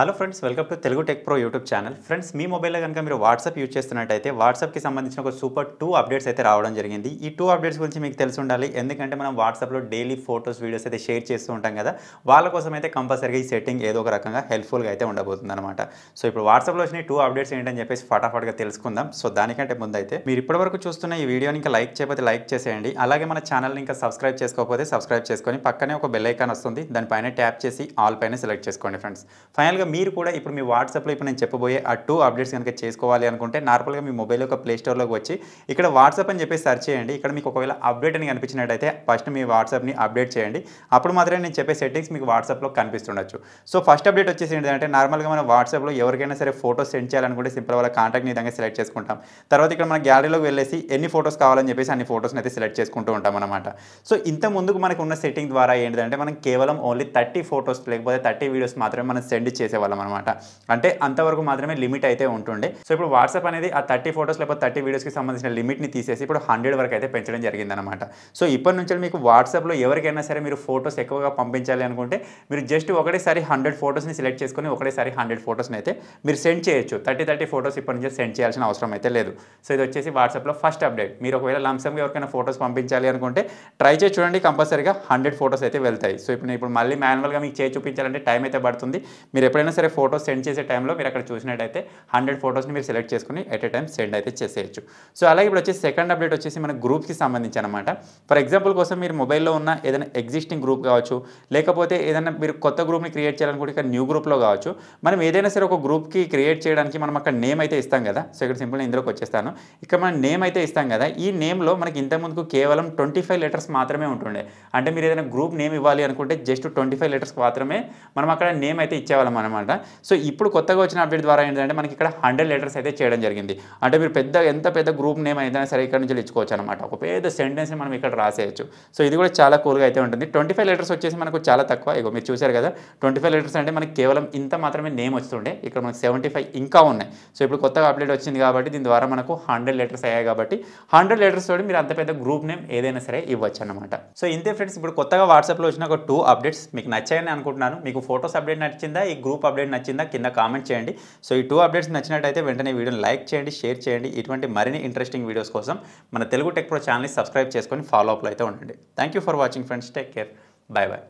hello friends welcome to Telugu tech pro YouTube channel friends మీ మొబైల్లో కనుక మీరు వాట్సాప్ యూజ్ చేస్తున్నట్టయితే వాట్సాప్కి సంబంధించిన ఒక సూపర్ టూ అప్డేట్స్ అయితే రావడం జరిగింది ఈ టూ అప్డేట్స్ గురించి మీకు తెలిసి ఉండాలి ఎందుకంటే మనం వాట్సాప్లో డైలీ ఫోటోస్ వీడియోస్ అయితే షేర్ చేస్తూ ఉంటాం కదా వాళ్ళ కోసం అయితే కంపల్సరీగా ఈ సెట్టింగ్ ఏదో ఒక రకంగా హెల్ప్ఫుల్గా అయితే ఉండబోతుంది అనమాట సో ఇప్పుడు వాట్సాప్లో వచ్చిన టూ అప్డేట్స్ ఏంటని చెప్పేసి ఫటాఫట్గా తెలుసుకుందాం సో దానికంటే ముందైతే మీరు ఇప్పటివరకు చూస్తున్న ఈ వీడియోని ఇంకా లైక్ చేయకపోతే లైక్ చేసేయండి అలాగే మన ఛానల్ని ఇంకా సబ్స్క్రైబ్ చేసుకోకపోతే సబ్స్క్రైబ్ చేసుకొని పక్కనే ఒక బెల్ ఐకాన్ వస్తుంది దానిపైన ట్యాప్ చేసి ఆల్ పైన సెలెక్ట్ చేసుకోండి ఫ్రెండ్స్ ఫైనల్గా మీరు కూడా ఇప్పుడు మీ వాట్సాప్లో ఇప్పుడు నేను చెప్పబోయే ఆ టూ అప్డేట్స్ కనుక చేసుకోవాలి అనుకుంటే నార్మల్గా మీ మొబైల్ యొక్క ప్లే స్టోర్లోకి వచ్చి ఇక్కడ వాట్సాప్ అని చెప్పి సెర్చ్ చేయండి ఇక్కడ మీకు ఒకవేళ అప్డేట్ అని కనిపించినట్టయితే ఫస్ట్ మీ వాట్సాప్ని అప్డేట్ చేయండి అప్పుడు మాత్రమే నేను చెప్పే సెట్టింగ్స్ మీకు వాట్సాప్లో కనిపిస్తుండొచ్చు సో ఫస్ట్ అప్డేట్ వచ్చేసి ఏంటంటే నార్మల్గా మనం వాట్సాప్లో ఎవరికైనా సరే ఫోటో సెండ్ చేయాలనుకుంటే సింపుల్ వాళ్ళ కాంటాక్ట్ని విధంగా సెలెక్ట్ చేసుకుంటాం తర్వాత ఇక్కడ మన గ్యాలరీలోకి వెళ్ళేసి ఎన్ని ఫోటోస్ కావాలని చెప్పేసి అన్ని ఫోటోస్ని అయితే సెలెక్ట్ చేసుకుంటూ ఉంటాం అనమాట సో ఇంత ముందుకు మనకు ఉన్న సెట్టింగ్ ద్వారా ఏంటంటే మనం కేవలం ఓన్లీ థర్టీ ఫోటోస్ లేకపోతే థర్టీ వీడియోస్ మాత్రమే మనం సెండ్ చేసే వాళ్ళం అనమాట అంటే అంతవరకు మాత్రమే లిమిట్ అయితే ఉంటుండే సో ఇప్పుడు వాట్సాప్ అనేది ఆ థర్టీ ఫోటోస్ లేకపోతే థర్టీ వీడియోస్కి సంబంధించిన లిమిట్ని తీసేసి ఇప్పుడు హండ్రెడ్ వరకు అయితే పెంచడం జరిగిందనమాట సో ఇప్పటి నుంచి మీకు వాట్సాప్లో ఎవరికైనా సరే మీరు ఫొటోస్ ఎక్కువగా పంపించాలి అనుకుంటే మీరు జస్ట్ ఒకటేసారి హండ్రెడ్ ఫొటోస్ని సెలెక్ట్ చేసుకొని ఒకటేసారి హండ్రెడ్ ఫొటోస్ని అయితే మీరు సెండ్ చేయొచ్చు థర్టీ థర్టీ ఫొటోస్ ఇప్పటి నుంచి సెండ్ చేయాల్సిన అవసరం అయితే లేదు సో ఇది వచ్చేసి వాట్సాప్లో ఫస్ట్ అప్డేట్ మీరు ఒకవేళ లంసంగా ఎవరికైనా ఫొటోస్ పంపించాలి అనుకుంటే ట్రై చేసి చూడండి కంపల్సరీగా హండ్రెడ్ ఫొటోస్ అయితే వెళ్తాయి సో ఇప్పుడు ఇప్పుడు మళ్ళీ మాన్యువల్గా మీకు చేసి చూపించాలంటే టైం అయితే పడుతుంది మీరు ఎప్పుడైనా ఏదైనా సరే ఫోటో సెండ్ చేసే టైంలో మీరు అక్కడ చూసినట్టయితే హండ్రెడ్ ఫోటోస్ని మీరు సెలెక్ట్ చేసుకుని ఎట్ ఏ టైం సెండ్ అయితే చేసేయచ్చు సో అలాగే ఇప్పుడు వచ్చి సెకండ్ అప్డేట్ వచ్చేసి మన గ్రూప్కి సంబంధించి అనమాట ఫర్ ఎగ్జాంపుల్ కోసం మీరు మొబైల్లో ఉన్న ఏదైనా ఎగ్జిస్టింగ్ గ్రూప్ కావచ్చు లేకపోతే ఏదైనా మీరు కొత్త గ్రూప్ని క్రియేట్ చేయాలనుకుంటే ఇక్కడ న్యూ గ్రూప్లో కావచ్చు మనం ఏదైనా సరే ఒక గ్రూప్కి క్రియేట్ చేయడానికి మనం అక్కడ నేమ్ అయితే ఇస్తాం కదా సో ఇక్కడ సింపుల్ ఇందులోకి వచ్చేస్తాను ఇక్కడ మనం నేమ్ అయితే ఇస్తాం కదా ఈ నేమ్లో మనకి ఇంతకుముందుకు కేవలం ట్వంటీ ఫైవ్ లెటర్స్ మాత్రమే ఉంటుండే అంటే మీరు ఏదైనా గ్రూప్ నేమ్ ఇవ్వాలి అనుకుంటే జస్ట్ ట్వంటీ ఫైవ్ లెటర్స్ మాత్రమే మనం అక్కడ నేమ్ అయితే ఇచ్చేవాళ్ళం అనమాట అనమాట సో ఇప్పుడు కొత్తగా వచ్చిన అప్డేట్ ద్వారా ఏంటంటే మనకి ఇక్కడ హండ్రెడ్ లెటర్స్ అయితే చేయడం జరిగింది అంటే మీరు పెద్ద ఎంత పెద్ద గ్రూప్ నేమ్ అయితే సరే ఇక్కడ నుంచి ఇచ్చుకోవచ్చు అనమాట ఒక పెద్ద సెంటెన్స్ని మనం ఇక్కడ రాసేయచ్చు సో ఇది కూడా చాలా కూల్గా అయితే ఉంటుంది ట్వంటీ ఫైవ్ లెటర్స్ వచ్చేసి మనకు చాలా తక్కువ ఇగో మీరు చూశారు కదా ట్వంటీ ఫైవ్ లెటర్స్ అంటే మనకి కేవలం ఇంత మాత్రమే నేమ్ వస్తుండే ఇక్కడ మనకు సెవెంటీ ఫైవ్ ఇంకా ఉన్నాయి సో ఇప్పుడు కొత్తగా అప్డేట్ వచ్చింది కాబట్టి దీని ద్వారా మనకు హండ్రెడ్ లెటర్స్ అయ్యాయి కాబట్టి హండ్రెడ్ లెటర్స్ తోటి మీరు అంత పెద్ద గ్రూప్ నేమ్ ఏదైనా సరే ఇవ్వచ్చు అనమాట సో ఇంతే ఫ్రెండ్స్ ఇప్పుడు కొత్తగా వాట్సాప్లో వచ్చిన ఒక టూ అప్డేట్స్ మీకు నచ్చాయని అనుకుంటున్నాను మీకు ఫొటోస్ అప్డేట్ నచ్చిందా ఈ గ్రూప్ అప్డేట్ నచ్చిందా కింద కామెంట్ చేయండి సో ఈ టూ అప్డేట్స్ నచ్చినట్టయితే వెంటనే వీడియోని లైక్ చేయండి షేర్ చేయండి ఇటువంటి మరిన్ని ఇంట్రెస్టింగ్ వీడియోస్ కోసం మన తెలుగు టెక్ ప్రో ఛానల్ని సబ్స్క్రైబ్ చేసుకొని ఫాలో అప్లో అయితే ఉండండి thank for watching friends take care bye bye